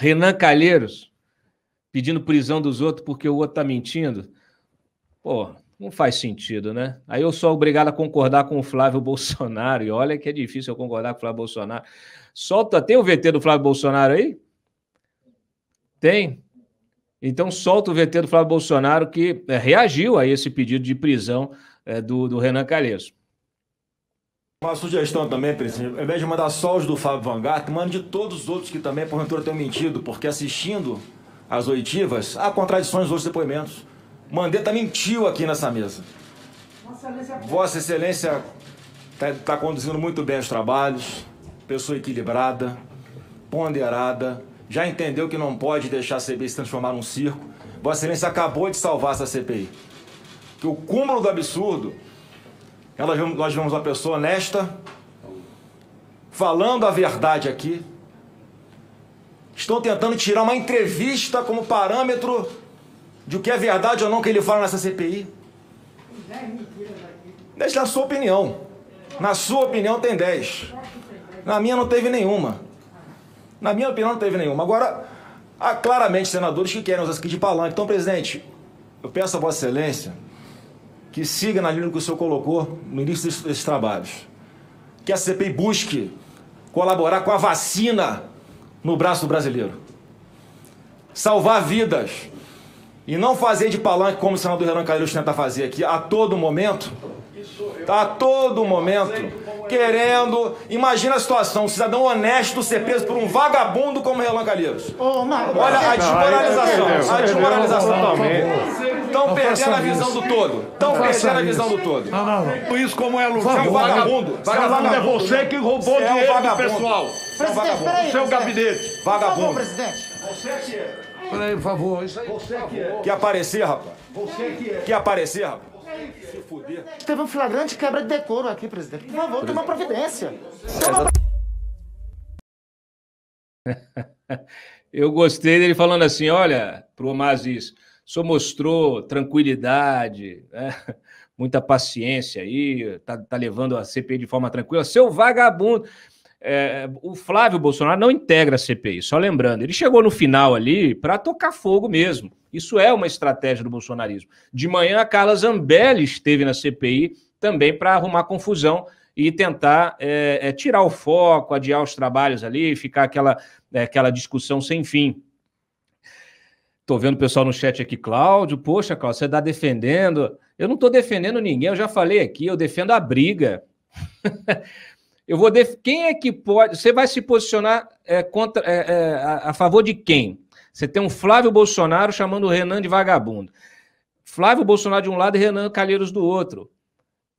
Renan Calheiros pedindo prisão dos outros porque o outro tá mentindo. Pô, não faz sentido, né? Aí eu sou obrigado a concordar com o Flávio Bolsonaro. E olha que é difícil eu concordar com o Flávio Bolsonaro. Solta, tem o VT do Flávio Bolsonaro aí? Tem? Então solta o VT do Flávio Bolsonaro que é, reagiu a esse pedido de prisão é, do, do Renan Calheiros. Uma sugestão também, Priscila, ao invés de mandar só os do Fábio Vangato, manda de todos os outros que também, porventura, tenham mentido, porque assistindo às oitivas, há contradições nos outros depoimentos. Mandetta mentiu aqui nessa mesa. Vossa Excelência está tá conduzindo muito bem os trabalhos, pessoa equilibrada, ponderada, já entendeu que não pode deixar a CPI se transformar num circo. Vossa Excelência acabou de salvar essa CPI. Que o cúmulo do absurdo nós vemos uma pessoa honesta, falando a verdade aqui. Estão tentando tirar uma entrevista como parâmetro de o que é verdade ou não que ele fala nessa CPI. Deixe na sua opinião. Na sua opinião tem 10. Na minha não teve nenhuma. Na minha opinião não teve nenhuma. Agora, há claramente senadores que querem usar isso aqui de palanque. Então, presidente, eu peço a Vossa Excelência que siga na linha que o senhor colocou no início desses trabalhos. Que a CPI busque colaborar com a vacina no braço do brasileiro. Salvar vidas. E não fazer de palanque como o senador Renan Calheiros tenta fazer aqui a todo momento. Tá a todo momento. Querendo. Imagina a situação: um cidadão honesto ser preso por um vagabundo como Renan Calheiros. Olha a desmoralização. A desmoralização. Estão perdendo a visão do todo. Estão perdendo a visão do todo. Não, não, não. Isso como é lucro. Você é um vagabundo. Vagabundo é, é, é você que roubou de é dinheiro é do pessoal. Presidente, peraí. Seu gabinete. Vagabundo. presidente. Você que é. Peraí, por favor. Isso aí. Você que é. Que aparecer, rapaz? Você que é. Que aparecer, rapaz? que é. Teve um flagrante quebra de decoro aqui, presidente. Por favor, toma providência. providência. Eu gostei dele falando assim, olha, pro Omar isso senhor mostrou tranquilidade, né? muita paciência aí, tá, tá levando a CPI de forma tranquila. Seu vagabundo. É, o Flávio Bolsonaro não integra a CPI, só lembrando, ele chegou no final ali para tocar fogo mesmo. Isso é uma estratégia do bolsonarismo. De manhã, a Carla Zambelli esteve na CPI também para arrumar confusão e tentar é, é, tirar o foco, adiar os trabalhos ali, ficar aquela, é, aquela discussão sem fim. Tô vendo o pessoal no chat aqui, Cláudio. Poxa, Cláudio, você está defendendo. Eu não estou defendendo ninguém, eu já falei aqui, eu defendo a briga. eu vou def... Quem é que pode. Você vai se posicionar é, contra, é, é, a, a favor de quem? Você tem um Flávio Bolsonaro chamando o Renan de vagabundo. Flávio Bolsonaro de um lado e Renan Calheiros do outro.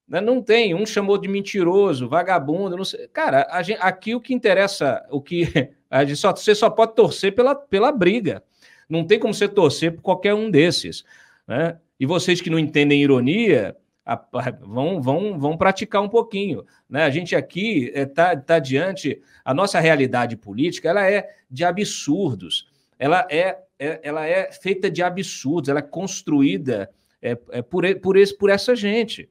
Né, não tem, um chamou de mentiroso, vagabundo, não sei. Cara, gente, aqui o que interessa, o que. A gente só, você só pode torcer pela, pela briga. Não tem como você torcer por qualquer um desses. Né? E vocês que não entendem ironia, a, a, vão, vão, vão praticar um pouquinho. Né? A gente aqui está eh, é, tá diante. A nossa realidade política ela é de absurdos. Ela é, é ela é feita de absurdos, ela é construída é, é por, por, esse, por essa gente.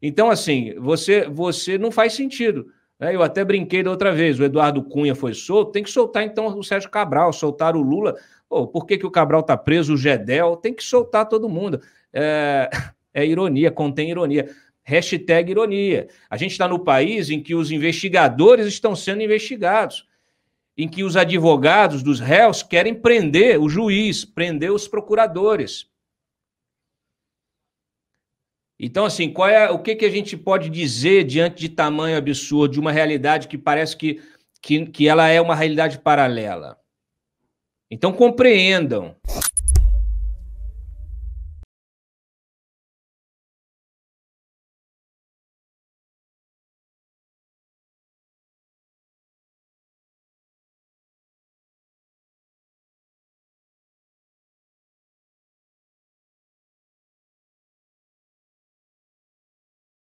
Então, assim, você, você não faz sentido. É, eu até brinquei da outra vez, o Eduardo Cunha foi solto, tem que soltar então o Sérgio Cabral, soltar o Lula. Pô, por que, que o Cabral está preso, o Gedel? Tem que soltar todo mundo. É, é ironia, contém ironia. Hashtag ironia. A gente está no país em que os investigadores estão sendo investigados, em que os advogados dos réus querem prender o juiz, prender os procuradores, então, assim, qual é o que, que a gente pode dizer diante de tamanho absurdo, de uma realidade que parece que, que, que ela é uma realidade paralela? Então, compreendam.